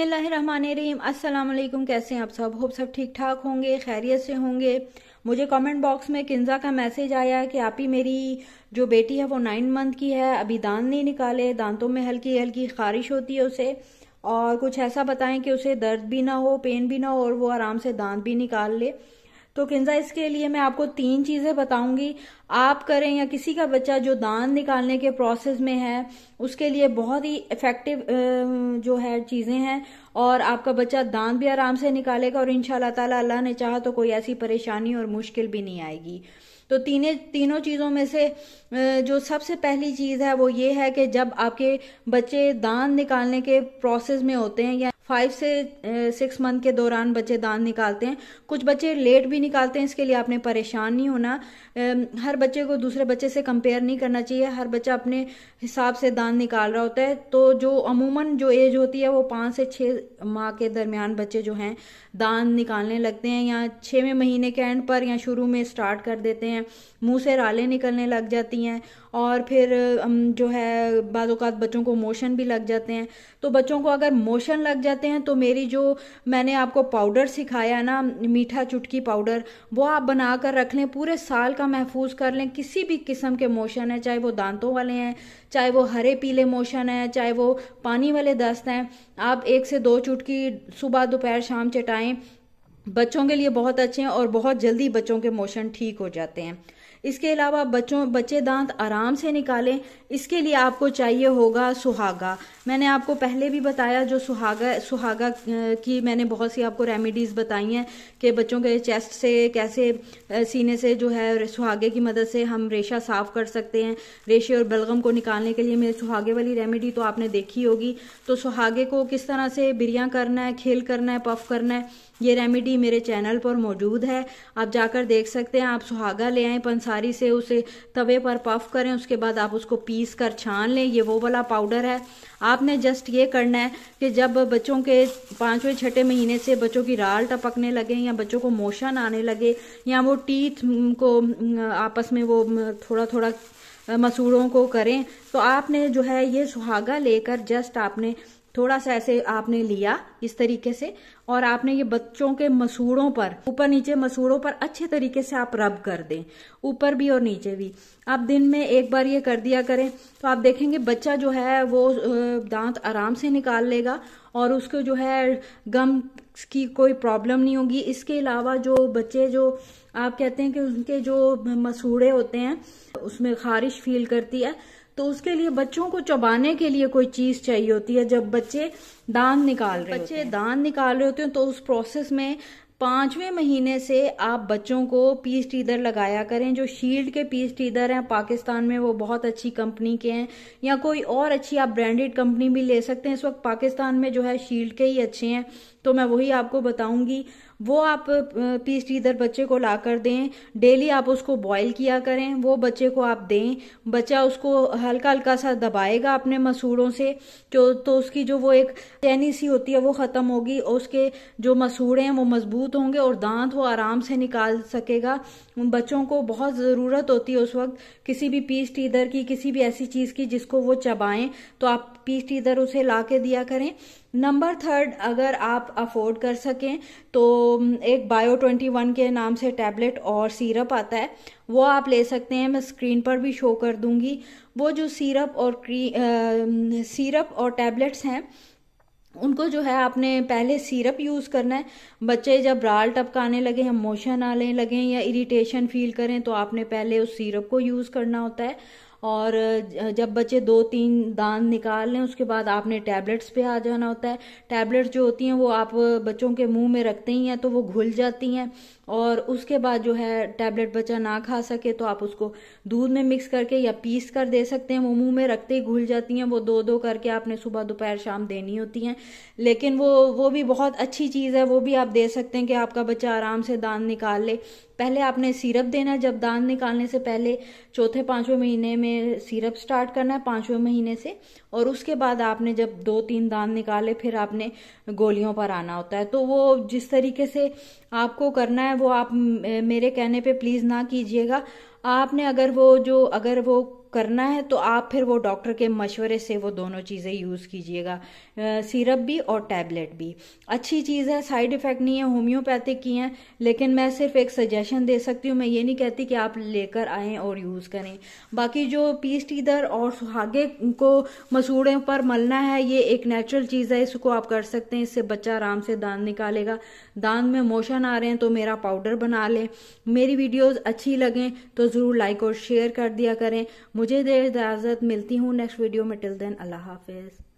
बिस्मिल्लाहिर्रहमानिर्रहीम अस्सलाम कैसे हैं आप सब होप सब ठीक ठाक होंगे खैरियत से होंगे मुझे कमेंट बॉक्स में किन्जा का मैसेज आया कि आप ही मेरी जो बेटी है वो नाइन मंथ की है अभी दांत नहीं निकाले दांतों में हल्की हल्की खारिश होती है उसे और कुछ ऐसा बताएं कि उसे दर्द भी ना हो पेन भी ना हो और वो आराम से दांत भी निकाल ले तो किन्जा इसके लिए मैं आपको तीन चीज़ें बताऊंगी आप करें या किसी का बच्चा जो दान निकालने के प्रोसेस में है उसके लिए बहुत ही इफ़ेक्टिव जो है चीज़ें हैं और आपका बच्चा दान भी आराम से निकालेगा और इन ताला अल्लाह ने चाहा तो कोई ऐसी परेशानी और मुश्किल भी नहीं आएगी तो तीनों तीनों चीज़ों में से जो सबसे पहली चीज़ है वो ये है कि जब आपके बच्चे दान निकालने के प्रोसेस में होते हैं या फाइव से सिक्स eh, मंथ के दौरान बच्चे दांत निकालते हैं कुछ बच्चे लेट भी निकालते हैं इसके लिए आपने परेशान नहीं होना हर बच्चे को दूसरे बच्चे से कंपेयर नहीं करना चाहिए हर बच्चा अपने हिसाब से दांत निकाल रहा होता है तो जो अमूमन जो एज होती है वो पाँच से छः माह के दरमियान बच्चे जो हैं दांत निकालने लगते हैं या छवें महीने के एंड पर या शुरू में स्टार्ट कर देते हैं मुंह से रालें निकलने लग जाती हैं और फिर जो है बाद बच्चों को मोशन भी लग जाते हैं तो बच्चों को अगर मोशन लग जाते जाते हैं तो मेरी जो मैंने आपको पाउडर सिखाया ना मीठा चुटकी पाउडर वो आप बना कर रख लें पूरे साल का महफूज कर लें किसी भी किस्म के मोशन है चाहे वो दांतों वाले हैं चाहे वो हरे पीले मोशन है चाहे वो पानी वाले दस्त हैं आप एक से दो चुटकी सुबह दोपहर शाम चटाएं बच्चों के लिए बहुत अच्छे हैं और बहुत जल्दी बच्चों के मोशन ठीक हो जाते हैं इसके अलावा बच्चों बच्चे दांत आराम से निकालें इसके लिए आपको चाहिए होगा सुहागा मैंने आपको पहले भी बताया जो सुहागा सुहागा की मैंने बहुत सी आपको रेमिडीज़ बताई हैं कि बच्चों के चेस्ट से कैसे सीने से जो है सुहागे की मदद से हम रेशा साफ़ कर सकते हैं रेशे और बलगम को निकालने के लिए मेरे सुहागे वाली रेमेडी तो आपने देखी होगी तो सुहागे को किस तरह से बिरियाँ करना है खेल करना है पफ करना है ये रेमेडी मेरे चैनल पर मौजूद है आप जाकर देख सकते हैं आप सुहागा ले आए पंसा पंसारी से उसे तवे पर पफ करें उसके बाद आप उसको पीस कर छान लें ये वो वाला पाउडर है आपने जस्ट ये करना है कि जब बच्चों के पाँचवें छठे महीने से बच्चों की राल टपकने लगे या बच्चों को मोशन आने लगे या वो टीथ को आपस में वो थोड़ा थोड़ा मसूरों को करें तो आपने जो है ये सुहागा लेकर जस्ट आपने थोड़ा सा ऐसे आपने लिया इस तरीके से और आपने ये बच्चों के मसूड़ों पर ऊपर नीचे मसूड़ों पर अच्छे तरीके से आप रब कर दें ऊपर भी और नीचे भी आप दिन में एक बार ये कर दिया करें तो आप देखेंगे बच्चा जो है वो दांत आराम से निकाल लेगा और उसको जो है गम की कोई प्रॉब्लम नहीं होगी इसके अलावा जो बच्चे जो आप कहते हैं कि उनके जो मसूड़े होते हैं उसमें खारिश फील करती है तो उसके लिए बच्चों को चबाने के लिए कोई चीज चाहिए होती है जब बच्चे दान निकाल रहे बच्चे दान निकाल रहे होते हैं तो उस प्रोसेस में पांचवें महीने से आप बच्चों को पीस टीदर लगाया करें जो शील्ड के पीस टीदर हैं पाकिस्तान में वो बहुत अच्छी कंपनी के हैं या कोई और अच्छी आप ब्रांडेड कंपनी भी ले सकते हैं इस वक्त पाकिस्तान में जो है शील्ड के ही अच्छे हैं तो मैं वही आपको बताऊंगी वो आप पीस इधर बच्चे को ला कर दें डेली आप उसको बॉईल किया करें वो बच्चे को आप दें बच्चा उसको हल्का हल्का सा दबाएगा अपने मसूड़ों से जो तो उसकी जो वो एक चैनी सी होती है वो ख़त्म होगी और उसके जो मसूड़े हैं वो मजबूत होंगे और दांत वो आराम से निकाल सकेगा बच्चों को बहुत ज़रूरत होती है उस वक्त किसी भी पीस टीधर की किसी भी ऐसी चीज़ की जिसको वो चबाएं तो आप पीस टीधर उसे ला के दिया करें नंबर थर्ड अगर आप अफोर्ड कर सकें तो एक बायो ट्वेंटी वन के नाम से टैबलेट और सीरप आता है वो आप ले सकते हैं मैं स्क्रीन पर भी शो कर दूंगी वो जो सीरप और सिरप सीरप और टैबलेट्स हैं उनको जो है आपने पहले सीरप यूज़ करना है बच्चे जब राल टपकाने लगे या मोशन आने लगे या इरिटेशन फील करें तो आपने पहले उस सीरप को यूज़ करना होता है और जब बच्चे दो तीन दान निकाल लें उसके बाद आपने टैबलेट्स पे आ जाना होता है टैबलेट्स जो होती हैं वो आप बच्चों के मुंह में रखते ही हैं तो वो घुल जाती हैं और उसके बाद जो है टैबलेट बच्चा ना खा सके तो आप उसको दूध में मिक्स करके या पीस कर दे सकते हैं वो मुंह में रखते ही घुल जाती हैं वो दो दो करके आपने सुबह दोपहर शाम देनी होती हैं लेकिन वो वो भी बहुत अच्छी चीज़ है वो भी आप दे सकते हैं कि आपका बच्चा आराम से दांत निकाल ले पहले आपने सिरप देना है जब दांत निकालने से पहले चौथे पाँचवें महीने में सिरप स्टार्ट करना है पाँचवें महीने से और उसके बाद आपने जब दो तीन दांत निकाले फिर आपने गोलियों पर आना होता है तो वो जिस तरीके से आपको करना है वो आप मेरे कहने पे प्लीज़ ना कीजिएगा आपने अगर वो जो अगर वो करना है तो आप फिर वो डॉक्टर के मशवरे से वो दोनों चीज़ें यूज़ कीजिएगा सिरप भी और टैबलेट भी अच्छी चीज़ है साइड इफ़ेक्ट नहीं है होम्योपैथिक की हैं लेकिन मैं सिर्फ एक सजेशन दे सकती हूँ मैं ये नहीं कहती कि आप लेकर आएँ और यूज़ करें बाकी जो पीस्ट इधर और सुहागे को मसूड़े पर मलना है ये एक नेचुरल चीज़ है इसको आप कर सकते हैं इससे बच्चा आराम से दांत निकालेगा दांत में मोशन आ रहे हैं तो मेरा पाउडर बना लें मेरी वीडियोज़ अच्छी लगें तो ज़रूर लाइक और शेयर कर दिया करें मुझे देर इजाज़त मिलती हूँ नेक्स्ट वीडियो में टिल देन अल्लाह हाफिज़